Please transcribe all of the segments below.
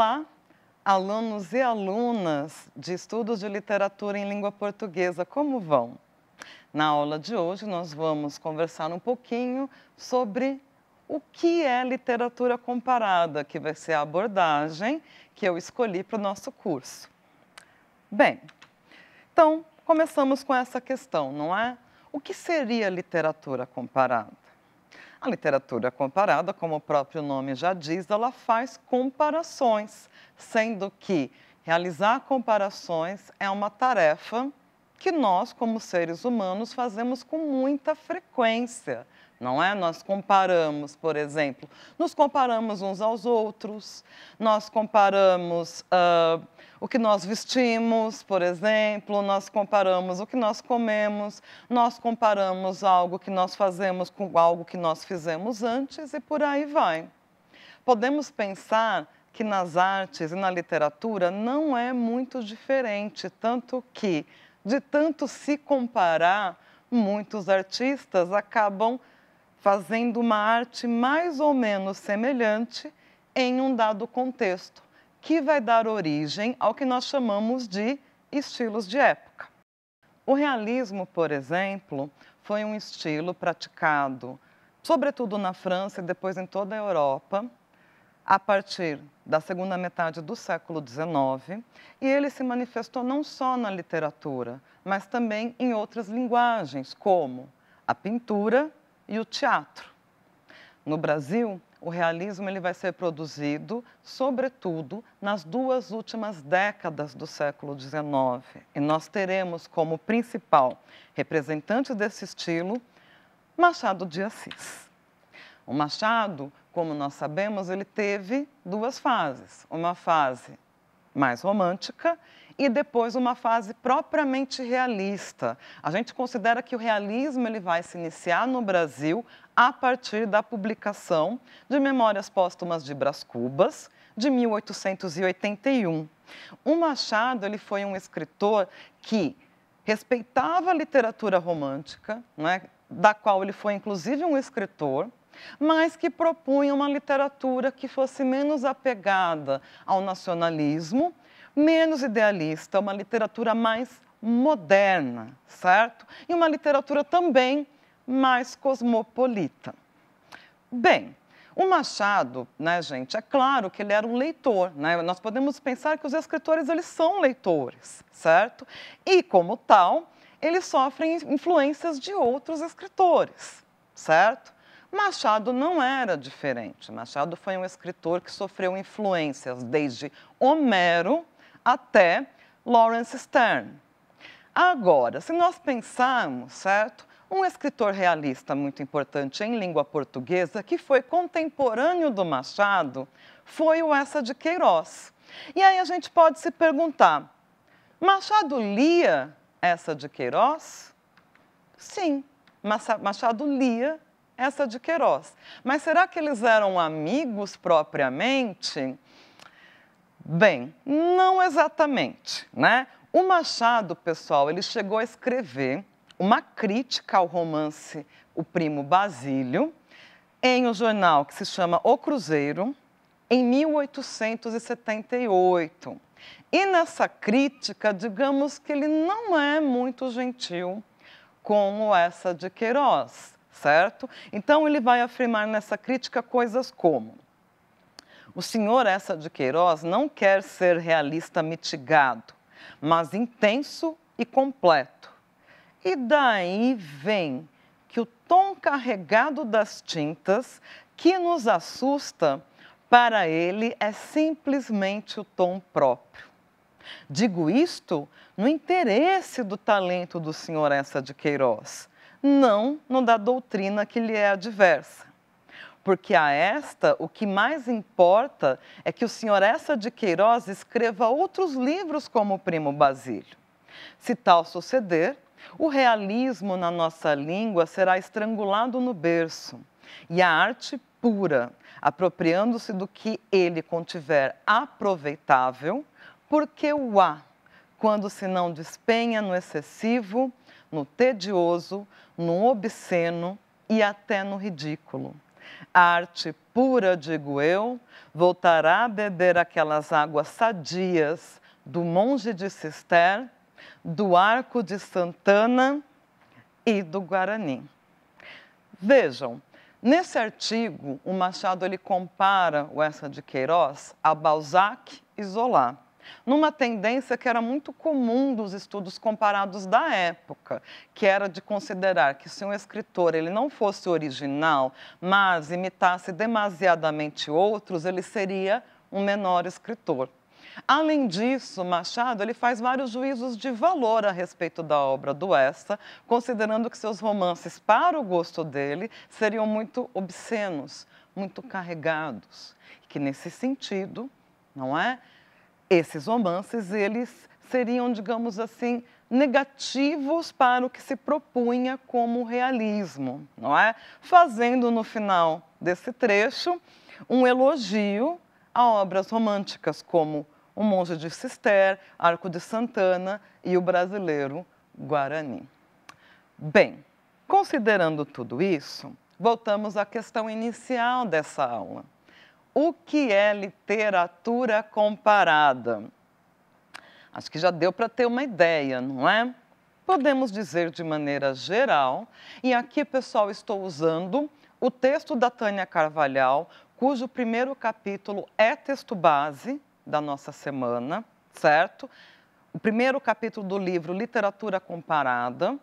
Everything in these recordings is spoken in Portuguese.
Olá, alunos e alunas de estudos de literatura em língua portuguesa, como vão? Na aula de hoje, nós vamos conversar um pouquinho sobre o que é literatura comparada, que vai ser a abordagem que eu escolhi para o nosso curso. Bem, então, começamos com essa questão, não é? O que seria literatura comparada? A literatura comparada, como o próprio nome já diz, ela faz comparações, sendo que realizar comparações é uma tarefa que nós, como seres humanos, fazemos com muita frequência, não é? Nós comparamos, por exemplo, nos comparamos uns aos outros, nós comparamos. Uh, o que nós vestimos, por exemplo, nós comparamos o que nós comemos, nós comparamos algo que nós fazemos com algo que nós fizemos antes e por aí vai. Podemos pensar que nas artes e na literatura não é muito diferente, tanto que, de tanto se comparar, muitos artistas acabam fazendo uma arte mais ou menos semelhante em um dado contexto que vai dar origem ao que nós chamamos de estilos de época. O realismo, por exemplo, foi um estilo praticado, sobretudo na França e depois em toda a Europa, a partir da segunda metade do século XIX, e ele se manifestou não só na literatura, mas também em outras linguagens, como a pintura e o teatro. No Brasil, o realismo ele vai ser produzido, sobretudo, nas duas últimas décadas do século XIX. E nós teremos como principal representante desse estilo Machado de Assis. O Machado, como nós sabemos, ele teve duas fases. Uma fase mais romântica e depois uma fase propriamente realista. A gente considera que o realismo ele vai se iniciar no Brasil a partir da publicação de Memórias Póstumas de Brás Cubas, de 1881. O Machado ele foi um escritor que respeitava a literatura romântica, né, da qual ele foi inclusive um escritor, mas que propunha uma literatura que fosse menos apegada ao nacionalismo menos idealista, uma literatura mais moderna, certo? E uma literatura também mais cosmopolita. Bem, o Machado, né, gente, é claro que ele era um leitor, né? Nós podemos pensar que os escritores eles são leitores, certo? E como tal, eles sofrem influências de outros escritores, certo? Machado não era diferente. Machado foi um escritor que sofreu influências desde Homero, até Lawrence Stern. Agora, se nós pensarmos, certo, um escritor realista muito importante em língua portuguesa, que foi contemporâneo do Machado, foi o Essa de Queiroz. E aí a gente pode se perguntar, Machado lia Essa de Queiroz? Sim, Machado lia Essa de Queiroz. Mas será que eles eram amigos propriamente? Bem, não exatamente, né? O Machado, pessoal, ele chegou a escrever uma crítica ao romance O Primo Basílio em um jornal que se chama O Cruzeiro, em 1878. E nessa crítica, digamos que ele não é muito gentil como essa de Queiroz, certo? Então ele vai afirmar nessa crítica coisas como o senhor Essa de Queiroz não quer ser realista mitigado, mas intenso e completo. E daí vem que o tom carregado das tintas que nos assusta, para ele é simplesmente o tom próprio. Digo isto no interesse do talento do senhor Essa de Queiroz, não no da doutrina que lhe é adversa porque a esta o que mais importa é que o senhor Essa de Queiroz escreva outros livros como o Primo Basílio. Se tal suceder, o realismo na nossa língua será estrangulado no berço e a arte pura, apropriando-se do que ele contiver aproveitável, porque o há, quando se não despenha no excessivo, no tedioso, no obsceno e até no ridículo. A arte pura, digo eu, voltará a beber aquelas águas sadias do monge de Cister, do arco de Santana e do Guarani. Vejam, nesse artigo, o Machado ele compara o Essa de Queiroz a Balzac e Zola numa tendência que era muito comum dos estudos comparados da época, que era de considerar que se um escritor ele não fosse original, mas imitasse demasiadamente outros, ele seria um menor escritor. Além disso, Machado ele faz vários juízos de valor a respeito da obra do Essa, considerando que seus romances, para o gosto dele, seriam muito obscenos, muito carregados, que nesse sentido, não é? esses romances, eles seriam, digamos assim, negativos para o que se propunha como realismo, não é? Fazendo no final desse trecho um elogio a obras românticas como O Monge de Cister, Arco de Santana e O Brasileiro Guarani. Bem, considerando tudo isso, voltamos à questão inicial dessa aula o que é literatura comparada? Acho que já deu para ter uma ideia, não é? Podemos dizer de maneira geral, e aqui, pessoal, estou usando o texto da Tânia Carvalhal, cujo primeiro capítulo é texto base da nossa semana, certo? O primeiro capítulo do livro Literatura Comparada,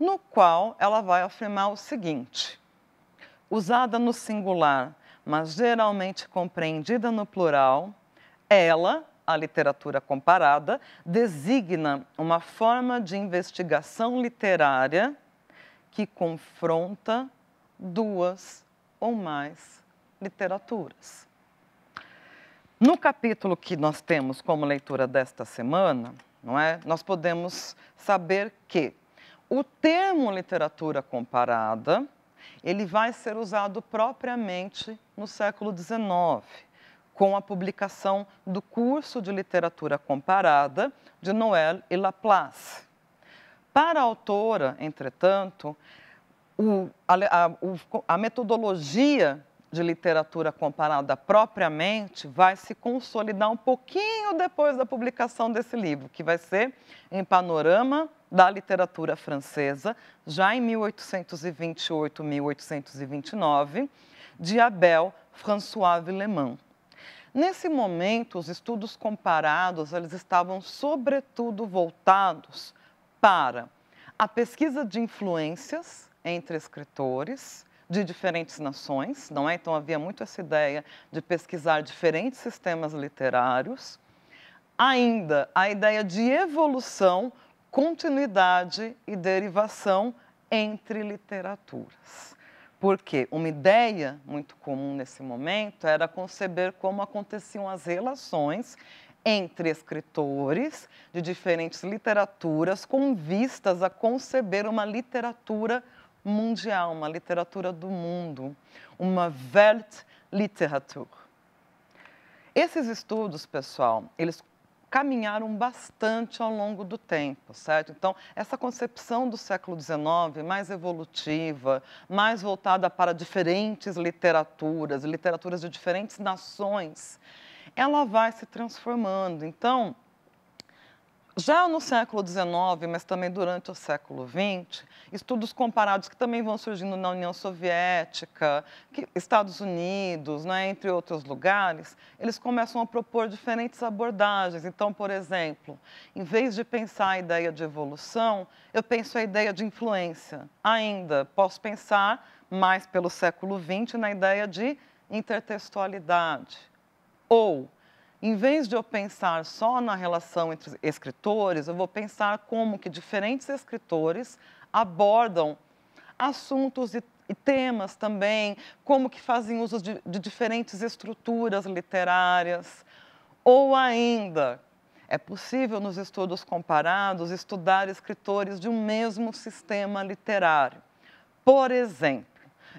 no qual ela vai afirmar o seguinte: usada no singular mas geralmente compreendida no plural, ela, a literatura comparada, designa uma forma de investigação literária que confronta duas ou mais literaturas. No capítulo que nós temos como leitura desta semana, não é? Nós podemos saber que o termo literatura comparada ele vai ser usado propriamente no século XIX, com a publicação do curso de literatura comparada de Noël e Laplace. Para a autora, entretanto, o, a, a, a metodologia de literatura comparada propriamente vai se consolidar um pouquinho depois da publicação desse livro, que vai ser em Panorama da Literatura Francesa, já em 1828-1829, de Abel François Villemin. Nesse momento, os estudos comparados eles estavam sobretudo voltados para a pesquisa de influências entre escritores, de diferentes nações, não é? Então havia muito essa ideia de pesquisar diferentes sistemas literários. Ainda a ideia de evolução, continuidade e derivação entre literaturas. Porque uma ideia muito comum nesse momento era conceber como aconteciam as relações entre escritores de diferentes literaturas com vistas a conceber uma literatura mundial, uma literatura do mundo, uma Weltliteratur. Esses estudos, pessoal, eles caminharam bastante ao longo do tempo, certo? Então, essa concepção do século XIX, mais evolutiva, mais voltada para diferentes literaturas, literaturas de diferentes nações, ela vai se transformando. Então, já no século XIX, mas também durante o século XX, estudos comparados que também vão surgindo na União Soviética, Estados Unidos, né, entre outros lugares, eles começam a propor diferentes abordagens. Então, por exemplo, em vez de pensar a ideia de evolução, eu penso a ideia de influência. Ainda posso pensar, mais pelo século XX, na ideia de intertextualidade. Ou em vez de eu pensar só na relação entre escritores, eu vou pensar como que diferentes escritores abordam assuntos e, e temas também, como que fazem uso de, de diferentes estruturas literárias, ou ainda é possível, nos estudos comparados, estudar escritores de um mesmo sistema literário. Por exemplo,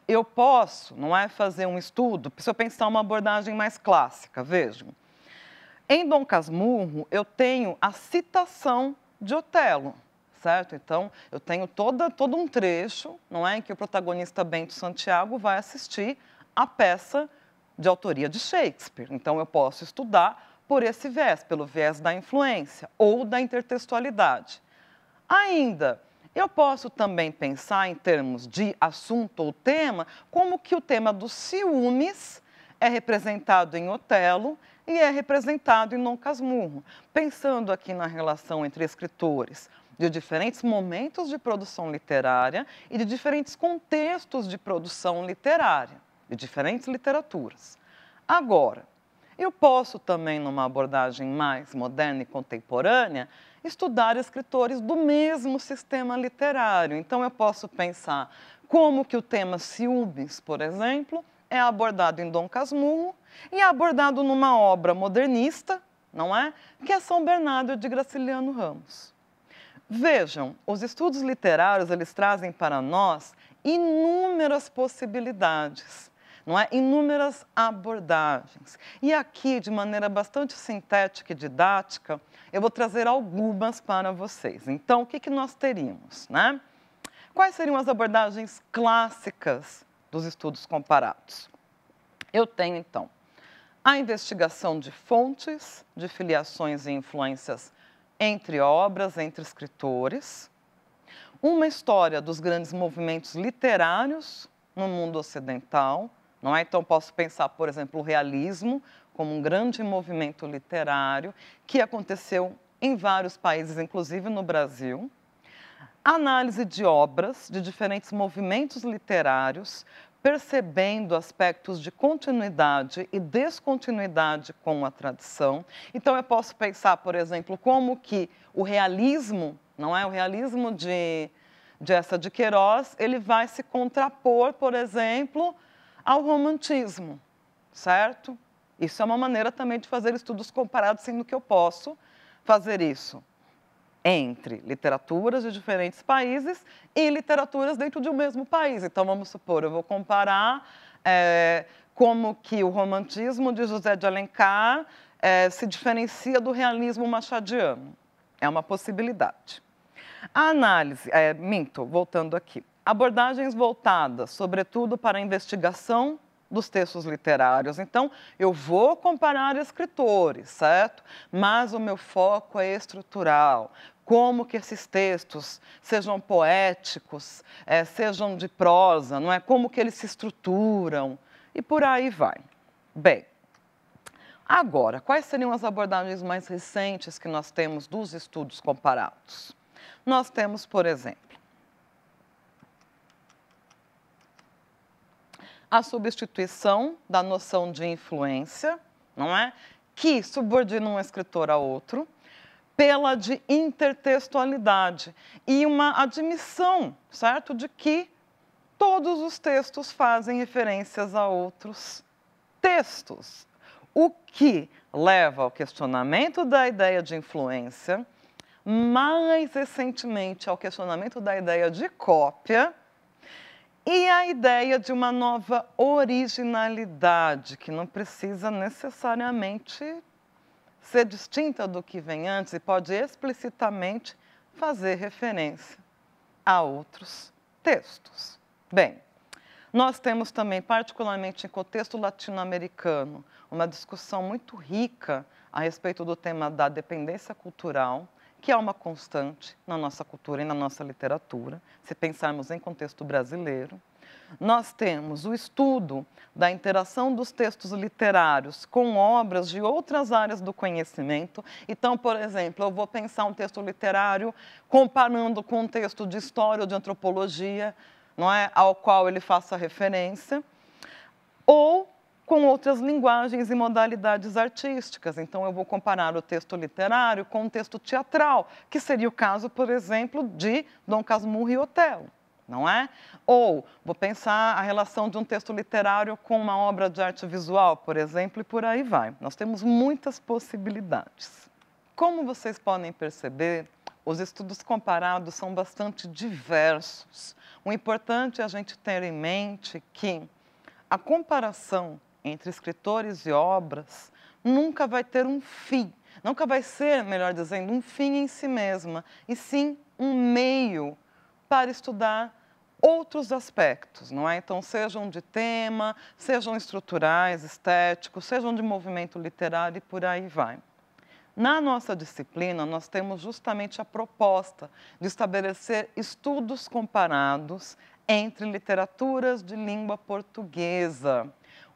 eu posso, não é, fazer um estudo, se eu pensar uma abordagem mais clássica, vejam, em Dom Casmurro, eu tenho a citação de Otelo, certo? Então, eu tenho toda, todo um trecho, não é, em que o protagonista Bento Santiago vai assistir a peça de autoria de Shakespeare. Então, eu posso estudar por esse viés, pelo viés da influência ou da intertextualidade. Ainda, eu posso também pensar em termos de assunto ou tema, como que o tema dos ciúmes é representado em Otelo, e é representado em Non Casmurro, pensando aqui na relação entre escritores de diferentes momentos de produção literária e de diferentes contextos de produção literária, de diferentes literaturas. Agora, eu posso também, numa abordagem mais moderna e contemporânea, estudar escritores do mesmo sistema literário. Então, eu posso pensar como que o tema ciúmes, por exemplo, é abordado em Dom Casmurro e é abordado numa obra modernista, não é? Que é São Bernardo de Graciliano Ramos. Vejam, os estudos literários eles trazem para nós inúmeras possibilidades, não é? Inúmeras abordagens. E aqui, de maneira bastante sintética e didática, eu vou trazer algumas para vocês. Então, o que, que nós teríamos, né? Quais seriam as abordagens clássicas dos estudos comparados. Eu tenho, então, a investigação de fontes, de filiações e influências entre obras, entre escritores, uma história dos grandes movimentos literários no mundo ocidental, não é? Então posso pensar, por exemplo, o realismo como um grande movimento literário que aconteceu em vários países, inclusive no Brasil análise de obras de diferentes movimentos literários, percebendo aspectos de continuidade e descontinuidade com a tradição. Então eu posso pensar, por exemplo, como que o realismo, não é o realismo de de essa de Queiroz, ele vai se contrapor, por exemplo, ao romantismo, certo? Isso é uma maneira também de fazer estudos comparados, sendo que eu posso fazer isso entre literaturas de diferentes países e literaturas dentro de um mesmo país. Então, vamos supor, eu vou comparar é, como que o romantismo de José de Alencar é, se diferencia do realismo machadiano. É uma possibilidade. A análise, é, minto, voltando aqui, abordagens voltadas, sobretudo, para a investigação dos textos literários. Então, eu vou comparar escritores, certo? Mas o meu foco é estrutural como que esses textos sejam poéticos, é, sejam de prosa, não é? Como que eles se estruturam e por aí vai. Bem, agora, quais seriam as abordagens mais recentes que nós temos dos estudos comparados? Nós temos, por exemplo, a substituição da noção de influência, não é? Que subordina um escritor a outro pela de intertextualidade e uma admissão, certo, de que todos os textos fazem referências a outros textos, o que leva ao questionamento da ideia de influência, mais recentemente ao questionamento da ideia de cópia e à ideia de uma nova originalidade, que não precisa necessariamente ser distinta do que vem antes e pode explicitamente fazer referência a outros textos. Bem, nós temos também, particularmente em contexto latino-americano, uma discussão muito rica a respeito do tema da dependência cultural, que é uma constante na nossa cultura e na nossa literatura, se pensarmos em contexto brasileiro nós temos o estudo da interação dos textos literários com obras de outras áreas do conhecimento. Então, por exemplo, eu vou pensar um texto literário comparando com um texto de história ou de antropologia, não é, ao qual ele faça referência, ou com outras linguagens e modalidades artísticas. Então, eu vou comparar o texto literário com o texto teatral, que seria o caso, por exemplo, de Dom Casmurro e Otelo não é? Ou vou pensar a relação de um texto literário com uma obra de arte visual, por exemplo, e por aí vai. Nós temos muitas possibilidades. Como vocês podem perceber, os estudos comparados são bastante diversos. O importante é a gente ter em mente que a comparação entre escritores e obras nunca vai ter um fim, nunca vai ser, melhor dizendo, um fim em si mesma, e sim um meio para estudar outros aspectos, não é? Então, sejam de tema, sejam estruturais, estéticos, sejam de movimento literário e por aí vai. Na nossa disciplina, nós temos justamente a proposta de estabelecer estudos comparados entre literaturas de língua portuguesa.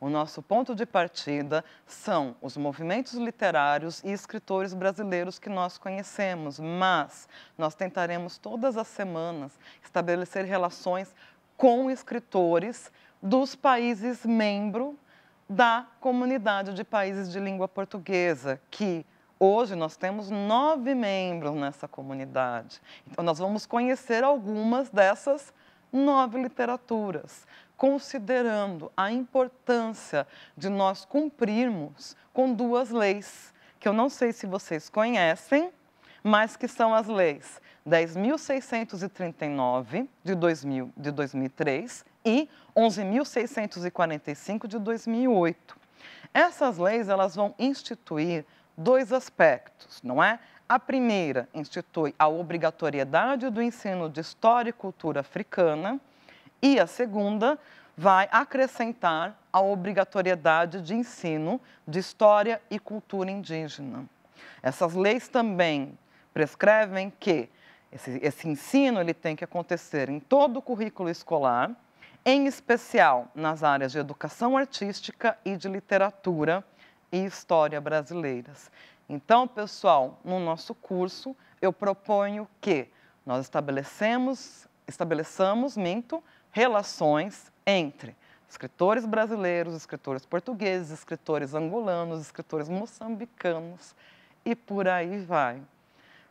O nosso ponto de partida são os movimentos literários e escritores brasileiros que nós conhecemos, mas nós tentaremos todas as semanas estabelecer relações com escritores dos países membro da comunidade de países de língua portuguesa, que Hoje nós temos nove membros nessa comunidade. Então nós vamos conhecer algumas dessas nove literaturas considerando a importância de nós cumprirmos com duas leis, que eu não sei se vocês conhecem, mas que são as leis 10.639 de, 2000, de 2003 e 11.645 de 2008. Essas leis elas vão instituir dois aspectos, não é? A primeira institui a obrigatoriedade do ensino de história e cultura africana, e a segunda vai acrescentar a obrigatoriedade de ensino de história e cultura indígena. Essas leis também prescrevem que esse, esse, ensino ele tem que acontecer em todo o currículo escolar, em especial nas áreas de educação artística e de literatura e história brasileiras. Então, pessoal, no nosso curso, eu proponho que nós estabelecemos, estabeleçamos, minto, relações entre escritores brasileiros, escritores portugueses, escritores angolanos, escritores moçambicanos e por aí vai.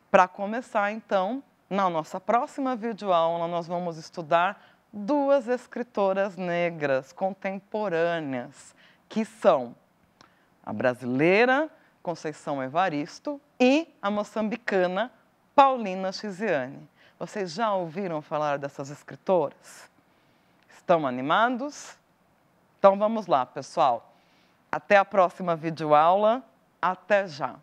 Para começar, então, na nossa próxima videoaula, nós vamos estudar duas escritoras negras contemporâneas, que são a brasileira Conceição Evaristo e a moçambicana Paulina Chiziane. Vocês já ouviram falar dessas escritoras? Estão animados? Então vamos lá, pessoal. Até a próxima videoaula. Até já!